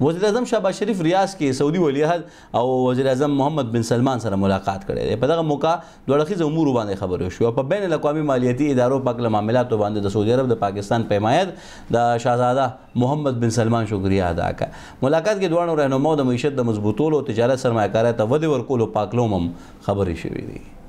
وزیر اعظم شهباز شریف ریاض کې سعودي ولی عہد او وزیر اعظم محمد بن سلمان سره ملاقات کړې ده په دغه موقع دوړخیز امور باندې خبرې شو په بین الاقوامي مالیاتي ادارو په اړه معاملاتو باندې د سعودي عرب د پاکستان په حمایت د شاهزاده محمد بن سلمان شکریا ادا کړ ملاقات کې دوه رهنماو د معیشت د مضبوطولو تجارت سرمایه‌کارۍ ته ودی ورکولو پاکلومم خبرې شوې دي